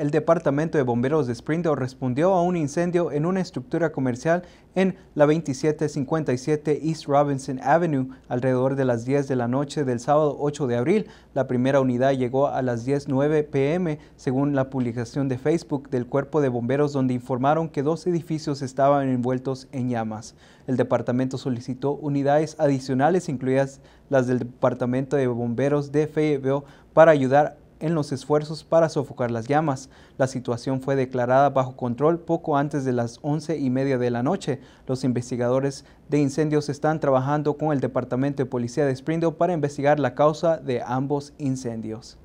el Departamento de Bomberos de Springdale respondió a un incendio en una estructura comercial en la 2757 East Robinson Avenue alrededor de las 10 de la noche del sábado 8 de abril. La primera unidad llegó a las 10.09 pm según la publicación de Facebook del Cuerpo de Bomberos donde informaron que dos edificios estaban envueltos en llamas. El departamento solicitó unidades adicionales incluidas las del Departamento de Bomberos de Fayetteville para ayudar en los esfuerzos para sofocar las llamas. La situación fue declarada bajo control poco antes de las 11 y media de la noche. Los investigadores de incendios están trabajando con el Departamento de Policía de Springdale para investigar la causa de ambos incendios.